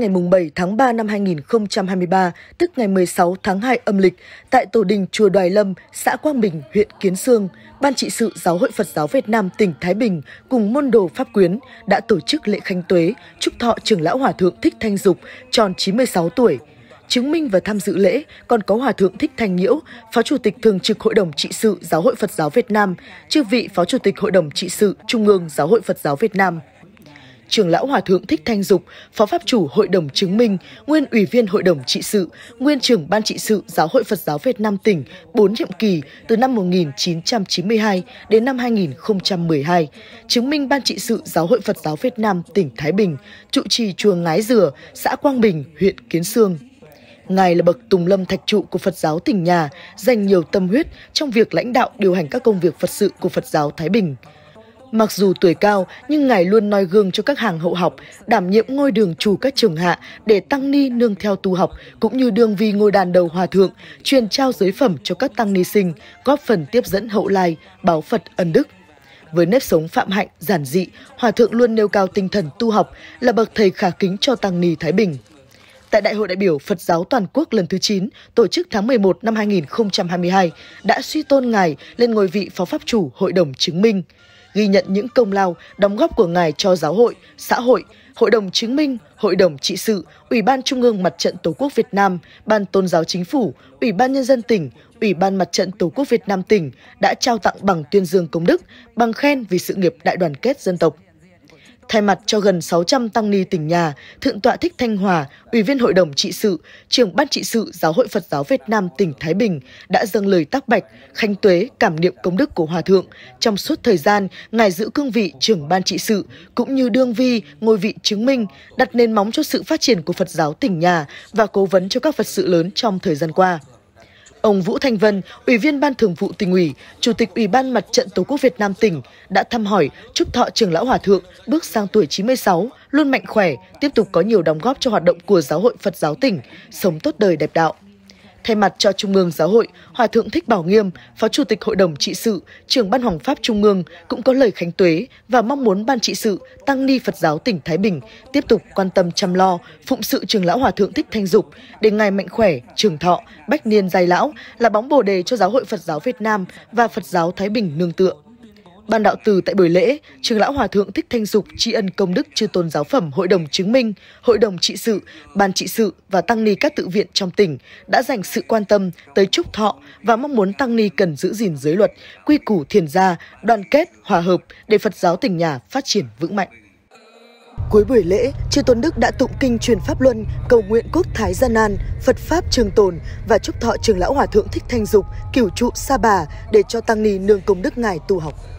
Ngày 7 tháng 3 năm 2023, tức ngày 16 tháng 2 âm lịch, tại Tổ đình Chùa Đoài Lâm, xã Quang Bình, huyện Kiến Sương, Ban trị sự Giáo hội Phật giáo Việt Nam tỉnh Thái Bình cùng môn đồ Pháp Quyến đã tổ chức lễ khánh tuế chúc thọ trưởng lão Hòa Thượng Thích Thanh Dục, tròn 96 tuổi. Chứng minh và tham dự lễ còn có Hòa Thượng Thích Thanh Nhiễu, Phó Chủ tịch Thường trực Hội đồng Trị sự Giáo hội Phật giáo Việt Nam, chư vị Phó Chủ tịch Hội đồng Trị sự Trung ương Giáo hội Phật giáo Việt Nam trưởng lão Hòa Thượng Thích Thanh Dục, Phó Pháp chủ Hội đồng Chứng minh, nguyên Ủy viên Hội đồng Trị sự, nguyên trưởng Ban Trị sự Giáo hội Phật giáo Việt Nam tỉnh, 4 nhiệm kỳ từ năm 1992 đến năm 2012, chứng minh Ban Trị sự Giáo hội Phật giáo Việt Nam tỉnh Thái Bình, trụ trì chùa Ngái Dừa, xã Quang Bình, huyện Kiến Sương. Ngài là bậc tùng lâm thạch trụ của Phật giáo tỉnh nhà, dành nhiều tâm huyết trong việc lãnh đạo điều hành các công việc Phật sự của Phật giáo Thái Bình. Mặc dù tuổi cao, nhưng ngài luôn noi gương cho các hàng hậu học, đảm nhiệm ngôi đường chủ các trường hạ để tăng ni nương theo tu học, cũng như đương vi ngôi đàn đầu hòa thượng, truyền trao giới phẩm cho các tăng ni sinh, góp phần tiếp dẫn hậu lai, báo Phật ân đức. Với nếp sống phạm hạnh, giản dị, Hòa Thượng luôn nêu cao tinh thần tu học là bậc thầy khả kính cho Tăng Ni Thái Bình. Tại Đại hội đại biểu Phật giáo toàn quốc lần thứ 9, tổ chức tháng 11 năm 2022, đã suy tôn Ngài lên ngôi vị Phó Pháp chủ Hội đồng Chứng minh ghi nhận những công lao, đóng góp của Ngài cho giáo hội, xã hội, Hội đồng Chứng minh, Hội đồng Trị sự, Ủy ban Trung ương Mặt trận Tổ quốc Việt Nam, Ban Tôn giáo Chính phủ, Ủy ban Nhân dân tỉnh, Ủy ban Mặt trận Tổ quốc Việt Nam tỉnh đã trao tặng bằng tuyên dương công đức, bằng khen vì sự nghiệp đại đoàn kết dân tộc. Thay mặt cho gần 600 tăng ni tỉnh nhà, Thượng tọa Thích Thanh Hòa, Ủy viên Hội đồng Trị sự, trưởng Ban Trị sự Giáo hội Phật giáo Việt Nam tỉnh Thái Bình đã dâng lời tác bạch, khánh tuế, cảm niệm công đức của Hòa Thượng trong suốt thời gian Ngài giữ cương vị trưởng Ban Trị sự, cũng như đương vi, ngôi vị chứng minh, đặt nền móng cho sự phát triển của Phật giáo tỉnh nhà và cố vấn cho các Phật sự lớn trong thời gian qua. Ông Vũ Thanh Vân, Ủy viên Ban Thường vụ tỉnh ủy, Chủ tịch Ủy ban Mặt trận Tổ quốc Việt Nam tỉnh đã thăm hỏi chúc thọ trưởng lão Hòa Thượng bước sang tuổi 96, luôn mạnh khỏe, tiếp tục có nhiều đóng góp cho hoạt động của Giáo hội Phật giáo tỉnh, sống tốt đời đẹp đạo. Thay mặt cho Trung ương Giáo hội, Hòa thượng Thích Bảo Nghiêm, Phó Chủ tịch Hội đồng trị sự, trưởng Ban Hoàng pháp Trung ương cũng có lời khánh tuế và mong muốn Ban trị sự Tăng ni Phật giáo tỉnh Thái Bình tiếp tục quan tâm chăm lo, phụng sự trường lão Hòa thượng Thích Thanh Dục để ngài mạnh khỏe, trường thọ, bách niên dài lão là bóng bồ đề cho Giáo hội Phật giáo Việt Nam và Phật giáo Thái Bình nương tựa. Ban đạo từ tại buổi lễ, trường lão hòa thượng Thích Thanh Dục tri ân công đức chư tôn giáo phẩm Hội đồng Chứng minh, Hội đồng Trị sự, Ban Trị sự và Tăng Ni các tự viện trong tỉnh đã dành sự quan tâm tới chúc thọ và mong muốn Tăng Ni cần giữ gìn giới luật, quy củ thiền gia, đoàn kết, hòa hợp để Phật giáo tỉnh nhà phát triển vững mạnh. Cuối buổi lễ, Chư Tôn Đức đã tụng kinh truyền pháp luân, cầu nguyện quốc thái gia nan, Phật pháp trường tồn và chúc thọ trường lão hòa thượng Thích Thanh Dục, cửu trụ Sa Bà để cho tăng ni nương công đức ngài tu học.